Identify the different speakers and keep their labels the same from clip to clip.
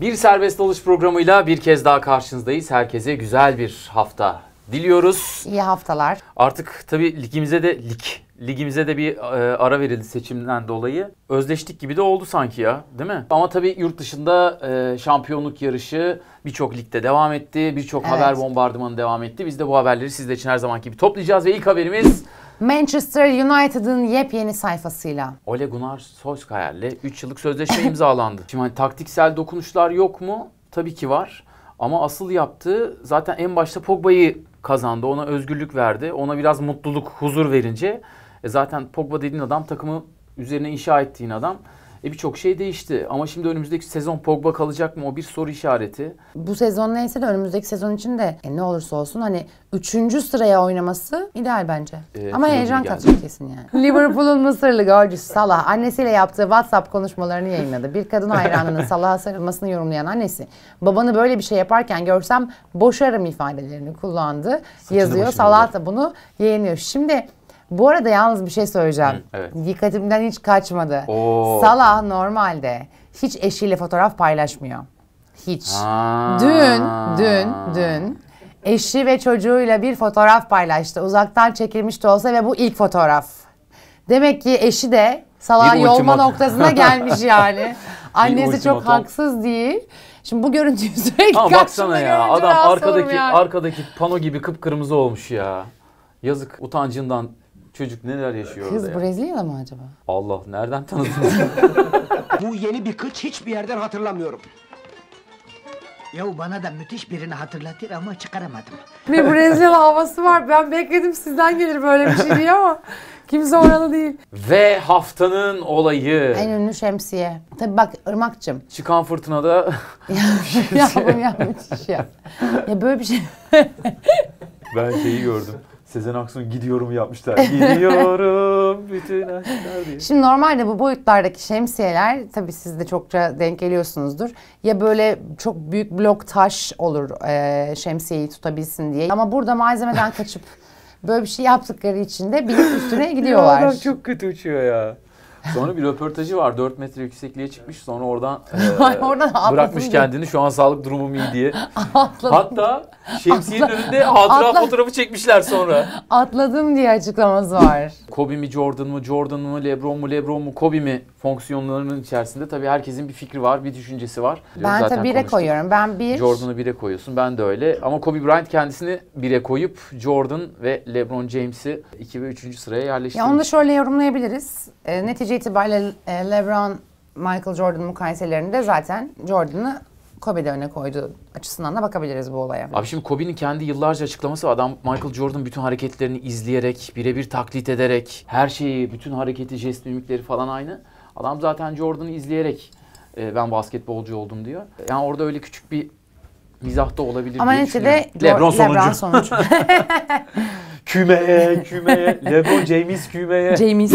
Speaker 1: Bir serbest dalış programıyla bir kez daha karşınızdayız. Herkese güzel bir hafta diliyoruz.
Speaker 2: İyi haftalar.
Speaker 1: Artık tabii ligimize de lig ligimize de bir e, ara verildi seçimden dolayı. Özleştik gibi de oldu sanki ya değil mi? Ama tabii yurt dışında e, şampiyonluk yarışı birçok ligde devam etti. Birçok evet. haber bombardımanı devam etti. Biz de bu haberleri sizler için her zamanki gibi toplayacağız ve ilk haberimiz
Speaker 2: Manchester United'ın yepyeni sayfasıyla.
Speaker 1: Ole Gunnar Solskjaer'le 3 yıllık sözleşme imzalandı. Şimdi hani taktiksel dokunuşlar yok mu? Tabii ki var. Ama asıl yaptığı zaten en başta Pogba'yı kazandı. Ona özgürlük verdi. Ona biraz mutluluk, huzur verince e zaten Pogba dediğin adam takımı üzerine inşa ettiğin adam e birçok şey değişti ama şimdi önümüzdeki sezon Pogba kalacak mı o bir soru işareti.
Speaker 2: Bu sezon neyse de önümüzdeki sezon için de e, ne olursa olsun hani üçüncü sıraya oynaması ideal bence. Ee, ama heyecan katıyor kesin yani. Liverpool'un Mısırlı golcüsü Salah annesiyle yaptığı WhatsApp konuşmalarını yayınladı. Bir kadın hayranının Salah'a sarılmasını yorumlayan annesi babanı böyle bir şey yaparken görsem boşarım ifadelerini kullandı. Saçını Yazıyor. Salah da bunu yayınlıyor. Şimdi bu arada yalnız bir şey söyleyeceğim. Hı, evet. Dikkatimden hiç kaçmadı. Oo. Salah normalde hiç eşiyle fotoğraf paylaşmıyor. Hiç. Aa. Dün, dün, dün eşi ve çocuğuyla bir fotoğraf paylaştı. Uzaktan çekilmiş de olsa ve bu ilk fotoğraf. Demek ki eşi de Salah yolma noktasına gelmiş yani. Annesi çok haksız değil. Şimdi bu görüntüyü sürekli Ama baksana ya adam arkadaki yani.
Speaker 1: arkadaki pano gibi kıpkırmızı olmuş ya. Yazık utancından Çocuk neler yaşıyor Kız orada ya.
Speaker 2: Brezilyalı mı acaba?
Speaker 1: Allah nereden tanıdın?
Speaker 2: Bu yeni bir kıç hiçbir yerden hatırlamıyorum. Yahu bana da müthiş birini hatırlatır ama çıkaramadım. Bir Brezilya havası var. Ben bekledim sizden gelir böyle bir şey diye ama kimse oralı değil.
Speaker 1: Ve haftanın olayı. En
Speaker 2: ünlü şemsiye. Tabi bak Irmak'cığım. Çıkan fırtınada ya, ya, ya ya. Ya böyle bir şey.
Speaker 1: ben şeyi gördüm. Sezen Aksu'nun gidiyorum yapmışlar. Gidiyorum bütün aşklar diye. Şimdi
Speaker 2: normalde bu boyutlardaki şemsiyeler tabii siz de çokça denk geliyorsunuzdur. Ya böyle çok büyük blok taş olur e, şemsiyeyi tutabilsin diye. Ama burada malzemeden kaçıp böyle bir şey yaptıkları için de bilip üstüne gidiyorlar. ya adam
Speaker 1: çok kötü uçuyor ya. Sonra bir röportajı var. 4 metre yüksekliğe çıkmış. Sonra oradan, e, oradan bırakmış kendini. Diye. Şu an sağlık durumum iyi diye.
Speaker 2: Atladım. Hatta
Speaker 1: şemsiyenin Atla. önünde hatıra Atla. fotoğrafı çekmişler sonra.
Speaker 2: Atladım diye açıklaması var.
Speaker 1: Kobe mi Jordan mı, Jordan mı LeBron mu, LeBron mu Kobe mi fonksiyonlarının içerisinde tabii herkesin bir fikri var, bir düşüncesi var. Ben Zaten tabii 1'e koyuyorum.
Speaker 2: Ben bir Jordan'ı
Speaker 1: 1'e koyuyorsun. Ben de öyle. Ama Kobe Bryant kendisini 1'e koyup Jordan ve LeBron James'i 2 ve 3. sıraya yerleştirmiş. Ya onu da
Speaker 2: şöyle yorumlayabiliriz. E, netice netice itibariyle e, LeBron Michael Jordan mukayeselerinde zaten Jordan'ı Kobe'de öne koydu açısından da bakabiliriz bu olaya.
Speaker 1: Abi şimdi Kobe'nin kendi yıllarca açıklaması adam Michael Jordan bütün hareketlerini izleyerek, birebir taklit ederek, her şeyi, bütün hareketi, jest mimikleri falan aynı. Adam zaten Jordan'ı izleyerek e, ben basketbolcu oldum diyor. Yani orada öyle küçük bir mizah da olabilir Ama diye de Lebron sonucu. Lebron sonucu. kümeye, kümeye. Lebron James kümeye. James.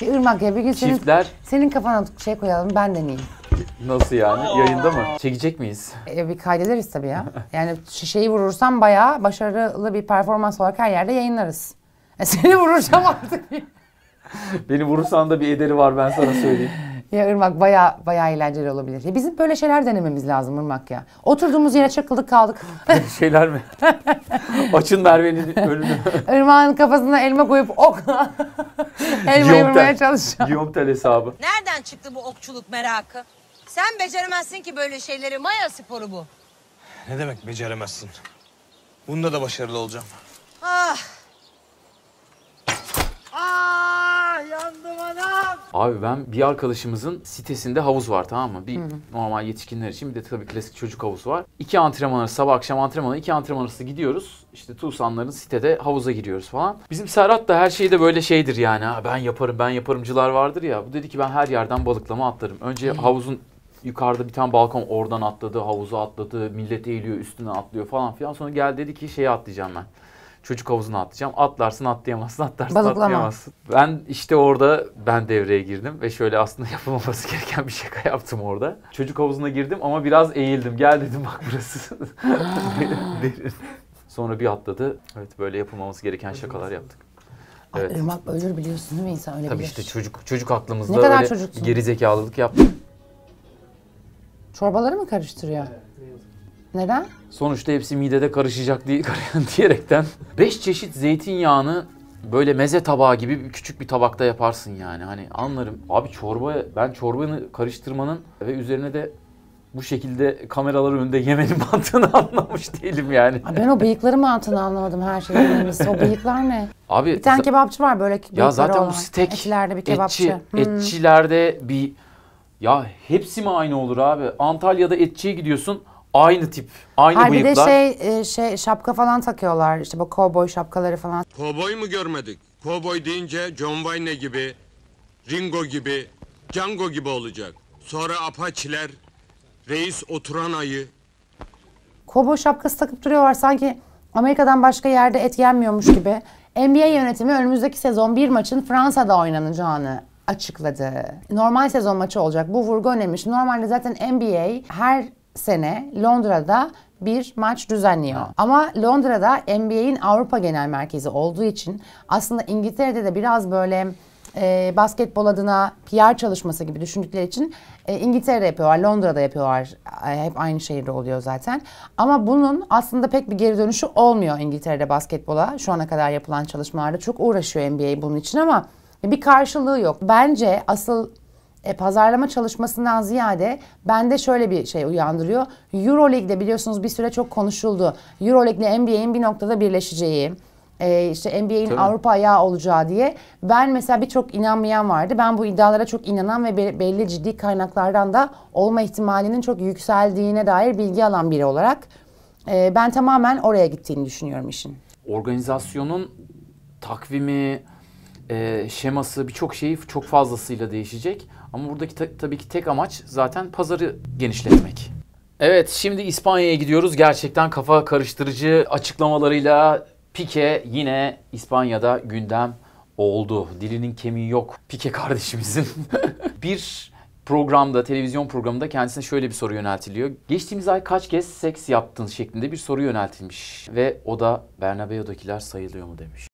Speaker 2: Bir Irmak ya bir gün senin, Çiftler senin kafana şey koyalım ben deneyeyim.
Speaker 1: nasıl yani? Yayında mı? Çekecek miyiz?
Speaker 2: E, bir kaydederiz tabii ya. Yani şişeyi vurursam bayağı başarılı bir performans olarak her yerde yayınlarız. E, seni vurursam artık.
Speaker 1: Beni vurursan da bir ederi var ben sana söyleyeyim.
Speaker 2: Ya Irmak baya baya eğlenceli olabilir. Ya bizim böyle şeyler denememiz lazım Irmak ya. Oturduğumuz yere çakıldık kaldık.
Speaker 1: Böyle şeyler mi? Açın Merve'nin önünü.
Speaker 2: Irmak'ın kafasına elma koyup ok. Elmayı Yomtel. vurmaya çalışacağım.
Speaker 1: Yomtel hesabı.
Speaker 2: Nereden çıktı bu okçuluk merakı? Sen beceremezsin ki böyle şeyleri. Maya sporu bu.
Speaker 1: Ne demek beceremezsin? Bunda da başarılı olacağım. Ah Abi ben bir arkadaşımızın sitesinde havuz var tamam mı? Bir Hı-hı. normal yetişkinler için bir de tabii klasik çocuk havuzu var. İki antrenman arası sabah akşam antrenmanı iki antrenman arası gidiyoruz. İşte Tuğsanların sitede havuza giriyoruz falan. Bizim Serhat da her şeyde böyle şeydir yani. Ha, ben yaparım ben yaparımcılar vardır ya. Bu dedi ki ben her yerden balıklama atlarım. Önce hı havuzun yukarıda bir tane balkon oradan atladı, havuza atladı, millet eğiliyor, üstüne atlıyor falan filan. Sonra gel dedi ki şeyi atlayacağım ben çocuk havuzuna atlayacağım. Atlarsın atlayamazsın, atlarsın Balıklama. atlayamazsın. Ben işte orada ben devreye girdim ve şöyle aslında yapılmaması gereken bir şaka yaptım orada. Çocuk havuzuna girdim ama biraz eğildim. Gel dedim bak burası derin. Sonra bir atladı. Evet böyle yapılmaması gereken şakalar yaptık. Evet. Irmak
Speaker 2: ölür biliyorsun değil mi insan öyle Tabii işte çocuk çocuk aklımızda Ne kadar öyle
Speaker 1: geri zekalılık yaptık.
Speaker 2: Çorbaları mı karıştırıyor? Evet, ne yazık neden?
Speaker 1: Sonuçta hepsi midede karışacak diye, diyerekten. Beş çeşit zeytinyağını böyle meze tabağı gibi küçük bir tabakta yaparsın yani. Hani anlarım. Abi çorba ben çorbanı karıştırmanın ve üzerine de bu şekilde kameraların önünde yemenin mantığını anlamış değilim yani. Abi ben
Speaker 2: o bıyıkların mantığını anlamadım her şeyden önemlisi. O bıyıklar ne? Abi bir tane kebapçı var böyle Ya zaten olan. bu stek etçilerde bir kebapçı. Etçi, hmm.
Speaker 1: Etçilerde bir ya hepsi mi aynı olur abi? Antalya'da etçiye gidiyorsun. Aynı tip, aynı Hayır, bıyıklar. Bir de
Speaker 2: şey, e, şey şapka falan takıyorlar. İşte bu kovboy şapkaları falan.
Speaker 1: Kovboy mu görmedik? Kovboy deyince John Wayne gibi, Ringo gibi, Django gibi olacak. Sonra Apache'ler, reis oturan ayı.
Speaker 2: Kovboy şapkası takıp duruyorlar sanki Amerika'dan başka yerde et yenmiyormuş gibi. NBA yönetimi önümüzdeki sezon bir maçın Fransa'da oynanacağını açıkladı. Normal sezon maçı olacak. Bu vurgu önemli. normalde zaten NBA her sene Londra'da bir maç düzenliyor. Ama Londra'da NBA'in Avrupa Genel Merkezi olduğu için aslında İngiltere'de de biraz böyle e, basketbol adına PR çalışması gibi düşündükleri için e, İngiltere'de yapıyorlar, Londra'da yapıyorlar. E, hep aynı şehirde oluyor zaten. Ama bunun aslında pek bir geri dönüşü olmuyor İngiltere'de basketbola. Şu ana kadar yapılan çalışmalarda çok uğraşıyor NBA bunun için ama bir karşılığı yok. Bence asıl e, pazarlama çalışmasından ziyade bende şöyle bir şey uyandırıyor. Euroleague'de biliyorsunuz bir süre çok konuşuldu. Euroleague ile NBA'in bir noktada birleşeceği, e, işte NBA'in Avrupa ayağı olacağı diye. Ben mesela birçok inanmayan vardı. Ben bu iddialara çok inanan ve belli ciddi kaynaklardan da olma ihtimalinin çok yükseldiğine dair bilgi alan biri olarak e, ben tamamen oraya gittiğini düşünüyorum işin.
Speaker 1: Organizasyonun takvimi, e, şeması birçok şeyi çok fazlasıyla değişecek. Ama buradaki ta- tabii ki tek amaç zaten pazarı genişletmek. Evet şimdi İspanya'ya gidiyoruz. Gerçekten kafa karıştırıcı açıklamalarıyla Pique yine İspanya'da gündem oldu. Dilinin kemiği yok Pique kardeşimizin. bir programda, televizyon programında kendisine şöyle bir soru yöneltiliyor. Geçtiğimiz ay kaç kez seks yaptın şeklinde bir soru yöneltilmiş ve o da Bernabeu'dakiler sayılıyor mu demiş.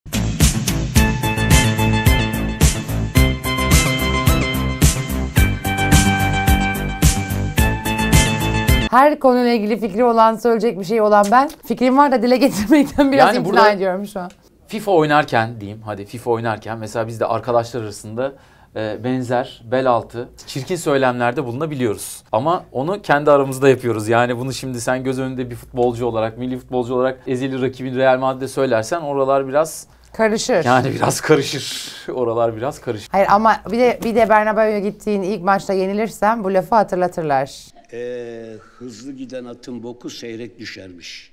Speaker 2: her konuyla ilgili fikri olan, söyleyecek bir şey olan ben. Fikrim var da dile getirmekten biraz yani imtina ediyorum şu an.
Speaker 1: FIFA oynarken diyeyim hadi FIFA oynarken mesela biz de arkadaşlar arasında e, benzer bel altı çirkin söylemlerde bulunabiliyoruz. Ama onu kendi aramızda yapıyoruz. Yani bunu şimdi sen göz önünde bir futbolcu olarak, milli futbolcu olarak ezeli rakibin Real Madrid'e söylersen oralar biraz
Speaker 2: Karışır. Yani biraz
Speaker 1: karışır. Oralar biraz karışır.
Speaker 2: Hayır ama bir de bir de Bernabeu'ya gittiğin ilk maçta yenilirsen bu lafı hatırlatırlar. Ee, hızlı giden atın boku seyrek düşermiş.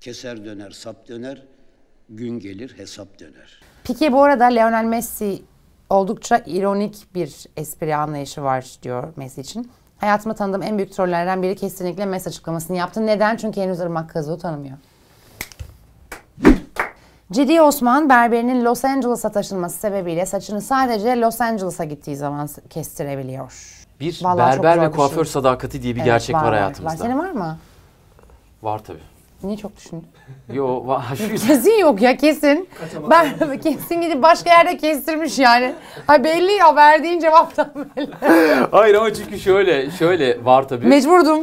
Speaker 2: Keser döner, sap döner, gün gelir hesap döner. Peki bu arada Lionel Messi oldukça ironik bir espri anlayışı var diyor Messi için. Hayatımda tanıdığım en büyük trollerden biri kesinlikle Messi açıklamasını yaptı. Neden? Çünkü henüz Irmak Kazık'ı tanımıyor. Cidi Osman berberinin Los Angeles'a taşınması sebebiyle saçını sadece Los Angeles'a gittiği zaman kestirebiliyor. Bir Vallahi berber ve şey. kuaför düşün. sadakati diye bir evet, gerçek var, var hayatımızda. Var. Senin var mı? Var tabii. Niye çok düşündün?
Speaker 1: Yo, var. kesin
Speaker 2: yok ya kesin. Ben kesin gidip başka yerde kestirmiş yani. Ha belli ya verdiğin cevaptan belli.
Speaker 1: Hayır ama çünkü şöyle şöyle var tabii. Mecburdum.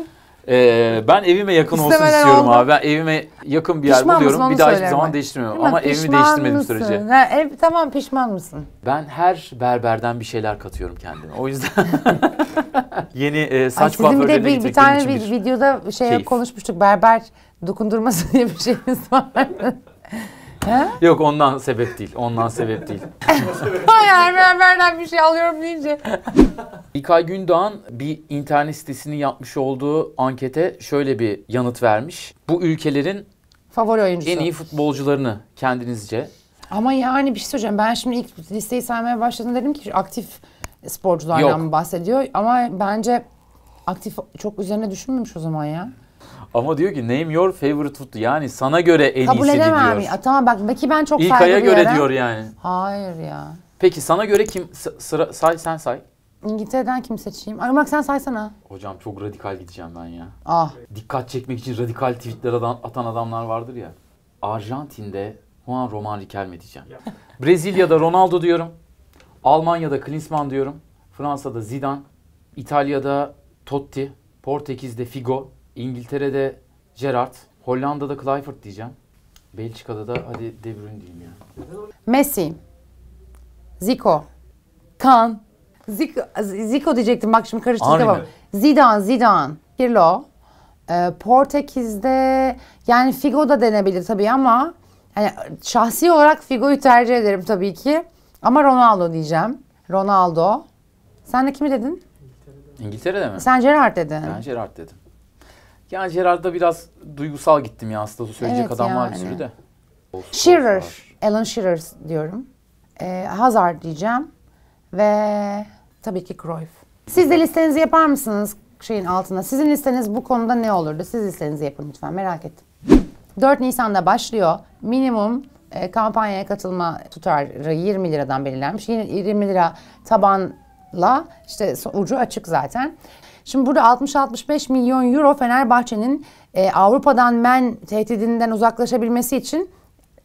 Speaker 1: Ee, ben evime yakın olsun İstemeden istiyorum oldu. abi. Ben evime yakın bir yer buluyorum. Bir daha hiçbir zaman hemen. değiştirmiyorum. Ama evimi değiştirmedim mısın? sürece.
Speaker 2: Ha, e, tamam pişman mısın?
Speaker 1: Ben her berberden bir şeyler katıyorum kendime. O yüzden yeni e, Ay, saç sizin bir de kuaförlerine bir, bir gitmek benim tane için
Speaker 2: bir videoda şey konuşmuştuk berber dokundurması diye bir şeyiniz var. He?
Speaker 1: Yok ondan sebep değil. Ondan sebep değil.
Speaker 2: Hayır, yani haberden bir şey alıyorum deyince.
Speaker 1: İlkay Gündoğan bir internet sitesini yapmış olduğu ankete şöyle bir yanıt vermiş. Bu ülkelerin
Speaker 2: favori oyuncusu. En iyi
Speaker 1: futbolcularını kendinizce.
Speaker 2: Ama yani bir şey söyleyeceğim. Ben şimdi ilk listeyi saymaya başladım dedim ki aktif sporculardan Yok. bahsediyor. Ama bence aktif çok üzerine düşünmemiş o zaman ya.
Speaker 1: Ama diyor ki name your favorite food yani sana göre en Kabul iyisi diyor. edemem.
Speaker 2: tamam bak peki ben çok İlk saygı göre diyor yani. Hayır ya.
Speaker 1: Peki sana göre kim s- sıra say sen say.
Speaker 2: İngiltere'den kim seçeyim? Ay bak sen saysana.
Speaker 1: Hocam çok radikal gideceğim ben ya. Ah. Dikkat çekmek için radikal tweetler atan adamlar vardır ya. Arjantin'de Juan Roman Riquelme diyeceğim. Brezilya'da Ronaldo diyorum. Almanya'da Klinsmann diyorum. Fransa'da Zidane. İtalya'da Totti. Portekiz'de Figo. İngiltere'de Gerrard, Hollanda'da Clifford diyeceğim. Belçika'da da hadi De Bruyne diyeyim ya.
Speaker 2: Messi. Zico. Kan. Zico, Zico diyecektim bak şimdi karıştırdım. Tamam. Zidane, Zidane. Pirlo. Ee, Portekiz'de yani Figo da denebilir tabii ama yani şahsi olarak Figo'yu tercih ederim tabii ki. Ama Ronaldo diyeceğim. Ronaldo. Sen de kimi dedin?
Speaker 1: İngiltere'de mi? Sen Gerrard dedin. Ben Gerrard dedim. Yani Gerard'da biraz duygusal gittim ya aslında söyleyecek evet adam yani. var bir sürü de.
Speaker 2: Shearer, Alan Shearer diyorum. Ee, Hazard diyeceğim ve tabii ki Cruyff. Siz de listenizi yapar mısınız şeyin altına? Sizin listeniz bu konuda ne olurdu? Siz listenizi yapın lütfen merak ettim. 4 Nisan'da başlıyor. Minimum e, kampanyaya katılma tutarı 20 liradan belirlenmiş. Yine 20 lira tabanla işte ucu açık zaten. Şimdi burada 60-65 milyon euro Fenerbahçe'nin e, Avrupa'dan men tehdidinden uzaklaşabilmesi için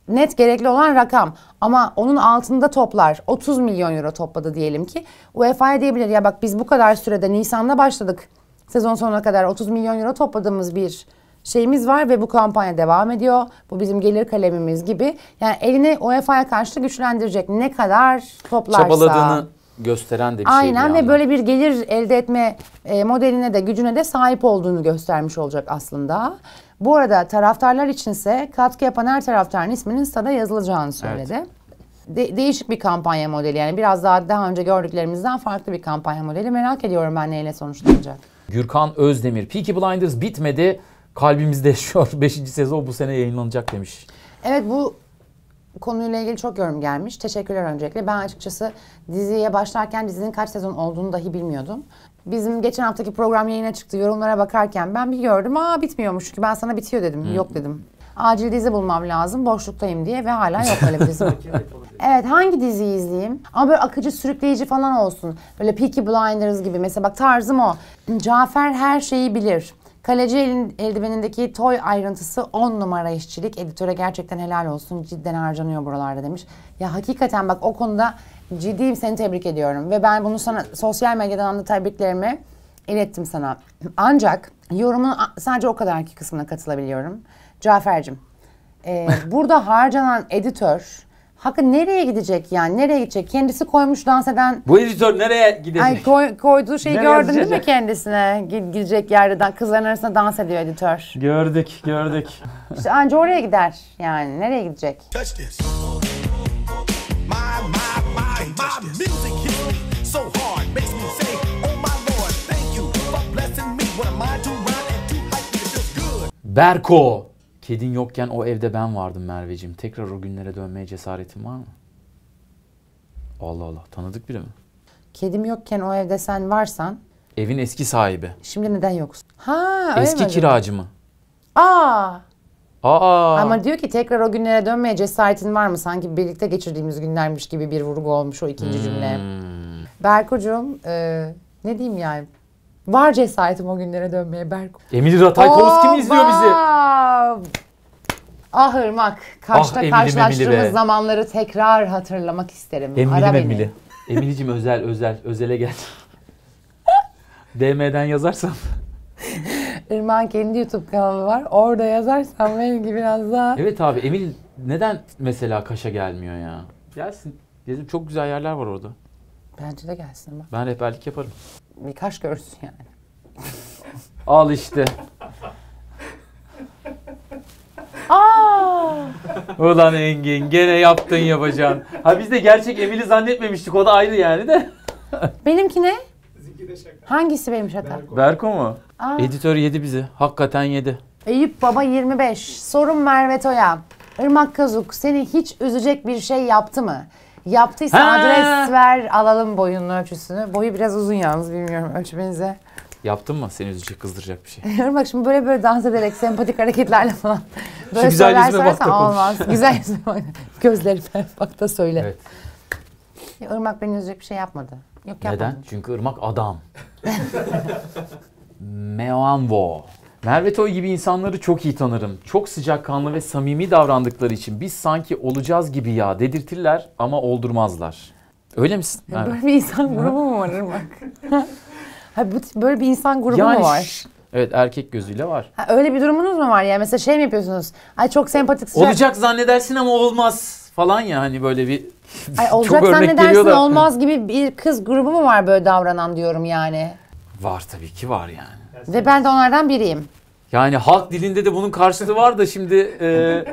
Speaker 2: net gerekli olan rakam. Ama onun altında toplar 30 milyon euro topladı diyelim ki. UEFA'ya diyebilir ya bak biz bu kadar sürede Nisan'da başladık. Sezon sonuna kadar 30 milyon euro topladığımız bir şeyimiz var ve bu kampanya devam ediyor. Bu bizim gelir kalemimiz gibi. Yani elini UEFA'ya karşı güçlendirecek ne kadar toplarsa. Çabaladığını
Speaker 1: gösteren de bir şey. Aynen ve
Speaker 2: böyle bir gelir elde etme e, modeline de gücüne de sahip olduğunu göstermiş olacak aslında. Bu arada taraftarlar içinse katkı yapan her taraftarın isminin sada yazılacağını söyledi. Evet. De- değişik bir kampanya modeli yani biraz daha daha önce gördüklerimizden farklı bir kampanya modeli. Merak ediyorum ben neyle sonuçlanacak.
Speaker 1: Gürkan Özdemir, Peaky Blinders bitmedi kalbimizde yaşıyor. beşinci sezon bu sene yayınlanacak demiş.
Speaker 2: Evet bu konuyla ilgili çok yorum gelmiş. Teşekkürler öncelikle. Ben açıkçası diziye başlarken dizinin kaç sezon olduğunu dahi bilmiyordum. Bizim geçen haftaki program yayına çıktı. Yorumlara bakarken ben bir gördüm. Aa bitmiyormuş Çünkü ben sana bitiyor dedim. Hı. Yok dedim. Acil dizi bulmam lazım. Boşluktayım diye ve hala yok öyle bir dizi. evet hangi diziyi izleyeyim? Ama böyle akıcı sürükleyici falan olsun. Böyle Peaky Blinders gibi. Mesela bak tarzım o. Cafer her şeyi bilir. Kaleci eldivenindeki toy ayrıntısı 10 numara işçilik. Editöre gerçekten helal olsun. Cidden harcanıyor buralarda demiş. Ya hakikaten bak o konuda ciddiyim seni tebrik ediyorum. Ve ben bunu sana sosyal medyadan da tebriklerimi ilettim sana. Ancak yorumun sadece o kadarki kısmına katılabiliyorum. Cafer'cim e, burada harcanan editör Hakkı nereye gidecek yani? Nereye gidecek? Kendisi koymuş dans eden...
Speaker 1: Bu editör nereye gidecek? Ay
Speaker 2: koy, koyduğu şeyi nereye gördün gidecek? değil mi kendisine? Gidecek yerden kızların arasında dans ediyor editör.
Speaker 1: Gördük, gördük.
Speaker 2: işte anca oraya gider yani. Nereye gidecek?
Speaker 1: Touch this. Berko. Kedin yokken o evde ben vardım Merveciğim. Tekrar o günlere dönmeye cesaretin var mı? Allah Allah. Tanıdık biri mi?
Speaker 2: Kedim yokken o evde sen varsan.
Speaker 1: Evin eski sahibi. Şimdi
Speaker 2: neden yoksun? Ha öyle Eski mi? kiracı mı? Aa.
Speaker 1: Aa. Ama
Speaker 2: diyor ki tekrar o günlere dönmeye cesaretin var mı? Sanki birlikte geçirdiğimiz günlermiş gibi bir vurgu olmuş o ikinci cümle. Hmm. Berkocuğum e, ne diyeyim yani Var cesaretim o günlere dönmeye Berk. Emily Ratajkowski kim izliyor bizi? Ahırmak Irmak. ah, Emily, karşılaştığımız Emily zamanları tekrar hatırlamak isterim. Emily Ara
Speaker 1: Emilicim özel özel. Özele gel. DM'den yazarsan.
Speaker 2: Irmak'ın kendi YouTube kanalı var. Orada yazarsan benimki biraz daha...
Speaker 1: Evet abi Emil neden mesela Kaş'a gelmiyor ya? Gelsin. Dedim çok güzel yerler var orada.
Speaker 2: Bence de gelsin. Bak.
Speaker 1: Ben rehberlik yaparım
Speaker 2: bir kaş görürsün yani.
Speaker 1: Al işte. Aa! Ulan Engin gene yaptın yapacağın. Ha biz de gerçek Emil'i zannetmemiştik o da ayrı yani de.
Speaker 2: Benimki ne? Sizinki de şaka. Hangisi benim şaka?
Speaker 1: Berko mu? Aa. Editör yedi bizi. Hakikaten yedi.
Speaker 2: Eyüp Baba 25. Sorum Merve Toya. Irmak Kazuk seni hiç üzecek bir şey yaptı mı? Yaptıysa Ha! adres ver alalım boyunun ölçüsünü. Boyu biraz uzun yalnız bilmiyorum ölçmenize.
Speaker 1: Yaptın mı? Seni üzecek, kızdıracak bir şey.
Speaker 2: Bak şimdi böyle böyle dans ederek sempatik hareketlerle falan. Böyle güzel sorular yüzüme bak sorarsan da olmaz. Güzel yüzüme bak. Gözlerime bak da söyle. Evet. Irmak beni üzecek bir şey yapmadı. Yok yapmadı. Neden?
Speaker 1: Çünkü ırmak adam. Meanvo. Merve Toy gibi insanları çok iyi tanırım. Çok sıcakkanlı ve samimi davrandıkları için biz sanki olacağız gibi ya dedirtirler ama oldurmazlar. Öyle misin? Merve? Böyle bir
Speaker 2: insan grubu mu var bak? ha, bu, böyle bir insan grubu yani, mu var?
Speaker 1: Evet erkek gözüyle var.
Speaker 2: Ha, öyle bir durumunuz mu var ya? Mesela şey mi yapıyorsunuz? Ay çok sempatik sıcak. Olacak
Speaker 1: zannedersin ama olmaz falan ya hani böyle bir
Speaker 2: Ay, olacak çok örnek zannedersin da. olmaz gibi bir kız grubu mu var böyle davranan diyorum yani.
Speaker 1: Var tabii ki var yani.
Speaker 2: Ve ben de onlardan biriyim.
Speaker 1: Yani halk dilinde de bunun karşılığı var da şimdi e,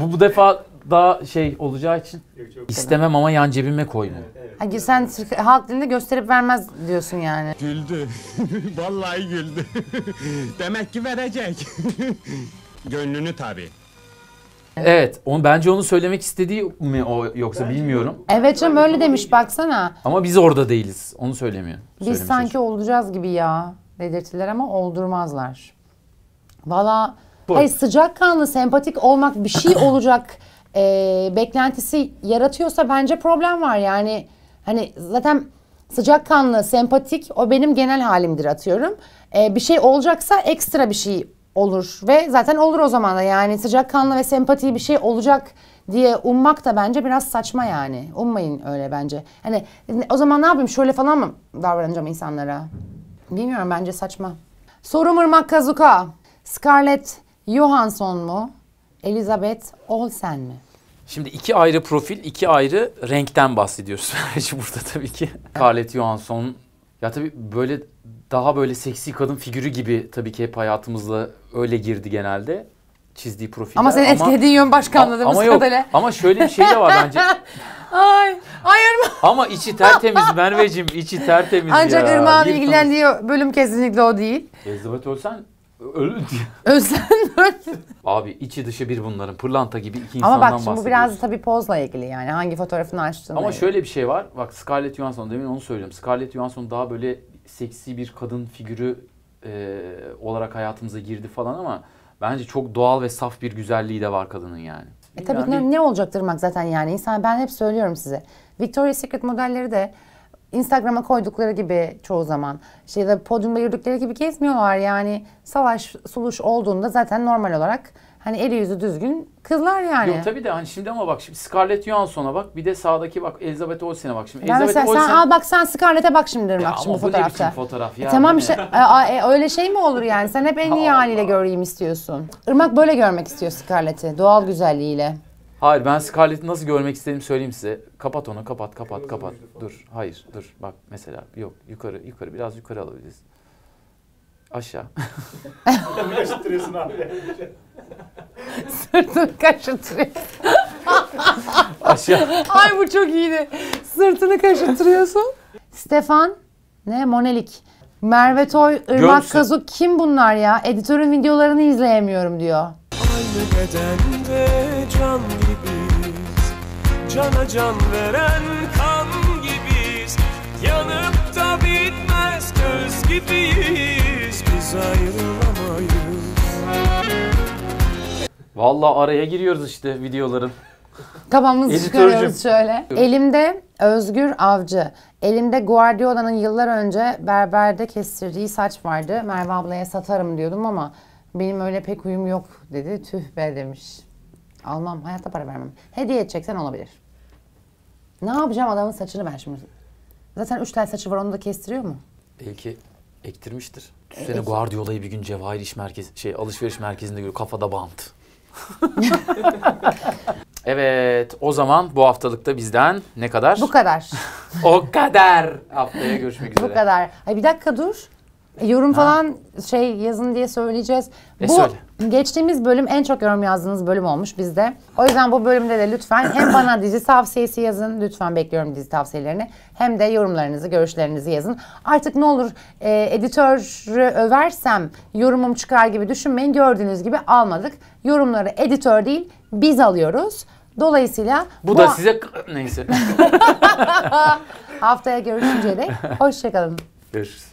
Speaker 1: bu, bu defa daha şey olacağı için istemem ama yan cebime koyma.
Speaker 2: Hani sen halk dilinde gösterip vermez diyorsun yani. Güldü. Vallahi güldü. Demek ki verecek. Gönlünü tabii.
Speaker 1: Evet, onu bence onu söylemek istediği mi o yoksa bilmiyorum.
Speaker 2: Evet canım öyle demiş baksana.
Speaker 1: Ama biz orada değiliz. Onu söylemiyor. Biz sanki
Speaker 2: olacağız gibi ya dedirtirler ama oldurmazlar. Valla hayır sıcakkanlı, sempatik olmak bir şey olacak e, beklentisi yaratıyorsa bence problem var. Yani hani zaten sıcakkanlı, sempatik o benim genel halimdir atıyorum. E, bir şey olacaksa ekstra bir şey olur ve zaten olur o zaman da yani sıcakkanlı ve sempati bir şey olacak diye ummak da bence biraz saçma yani. Ummayın öyle bence. Hani o zaman ne yapayım şöyle falan mı davranacağım insanlara? Bilmiyorum bence saçma. Sorum Irmak Kazuka. Scarlett Johansson mu? Elizabeth Olsen mi?
Speaker 1: Şimdi iki ayrı profil, iki ayrı renkten bahsediyoruz. burada tabii ki. Scarlett Johansson ya tabii böyle daha böyle seksi kadın figürü gibi tabii ki hep hayatımızda öyle girdi genelde çizdiği profil. Ama senin etkilediğin
Speaker 2: yön başka anladığımız ama yok. kadarıyla. Ama
Speaker 1: şöyle bir şey de var bence.
Speaker 2: Ay, ayırma.
Speaker 1: Ama içi tertemiz Merveciğim, içi tertemiz Ancak ya. Irmak'ın Bir ilgilendiği
Speaker 2: bölüm kesinlikle o değil.
Speaker 1: Elizabeth Olsen Ölü Özlem Abi içi dışı bir bunların. Pırlanta gibi iki insandan Ama bak şimdi bu
Speaker 2: biraz tabii pozla ilgili yani. Hangi fotoğrafını açtığına Ama
Speaker 1: şöyle bir şey var. Bak Scarlett Johansson demin onu söylüyorum. Scarlett Johansson daha böyle seksi bir kadın figürü e, olarak hayatımıza girdi falan ama Bence çok doğal ve saf bir güzelliği de var kadının yani. E tabii yani... ne,
Speaker 2: ne olacak zaten yani. insan ben hep söylüyorum size. Victoria's Secret modelleri de Instagram'a koydukları gibi çoğu zaman şeyde podyumda yürüdükleri gibi gezmiyorlar yani savaş suluş olduğunda zaten normal olarak Hani eli yüzü düzgün kızlar yani. Yok
Speaker 1: tabii de hani şimdi ama bak şimdi Scarlett Johansson'a bak bir de sağdaki bak Elizabeth Olsen'e bak şimdi. Ya Elizabeth mesela Olsen... sen al
Speaker 2: bak sen Scarlett'e bak şimdi derim bak şimdi bu fotoğrafta. E, ya
Speaker 1: fotoğraf ya. E, tamam işte
Speaker 2: e, e, öyle şey mi olur yani sen hep en iyi haliyle göreyim istiyorsun. Irmak böyle görmek istiyor Scarlett'i doğal güzelliğiyle.
Speaker 1: Hayır ben Scarlett'i nasıl görmek istediğimi söyleyeyim size. Kapat onu kapat kapat kapat. Dur hayır dur bak mesela yok yukarı yukarı biraz yukarı alabiliriz. Aşağı. kaşı tiresini abi.
Speaker 2: Sırtını kaşıtırıyor. Aşağı. Ay bu çok iyiydi. Sırtını kaşıtırıyorsun. Stefan ne? Monelik. Merve Toy, Irmak Görsün. Kazuk kim bunlar ya? Editörün videolarını izleyemiyorum diyor.
Speaker 1: Aynı bedende can gibiyiz. Cana can veren kan gibiyiz. Yanıp da bitmez göz gibiyiz biz ayrılamayız. araya giriyoruz işte videoların.
Speaker 2: Kafamızı Editörcüm. çıkarıyoruz şöyle. Elimde Özgür Avcı. Elimde Guardiola'nın yıllar önce berberde kestirdiği saç vardı. Merve ablaya satarım diyordum ama benim öyle pek uyum yok dedi. Tüh be demiş. Almam. Hayatta para vermem. Hediye edeceksen olabilir. Ne yapacağım adamın saçını ben şimdi? Zaten üç tane saçı var onu da kestiriyor mu?
Speaker 1: Belki Ektirmiştir. Üstüne evet. Guardiola'yı bir gün Cevahir iş Merkezi, şey alışveriş merkezinde görüyor. Kafada bant. evet o zaman bu haftalıkta bizden ne kadar? Bu kadar. o kadar. Haftaya görüşmek üzere. Bu kadar.
Speaker 2: Ay bir dakika dur. Yorum falan şey yazın diye söyleyeceğiz. E bu söyle. geçtiğimiz bölüm en çok yorum yazdığınız bölüm olmuş bizde. O yüzden bu bölümde de lütfen hem bana dizi tavsiyesi yazın. Lütfen bekliyorum dizi tavsiyelerini. Hem de yorumlarınızı, görüşlerinizi yazın. Artık ne olur e, editörü översem yorumum çıkar gibi düşünmeyin. Gördüğünüz gibi almadık. Yorumları editör değil biz alıyoruz. Dolayısıyla bu, bu da size neyse. Haftaya görüşünceye dek hoşçakalın.
Speaker 1: Görüşürüz.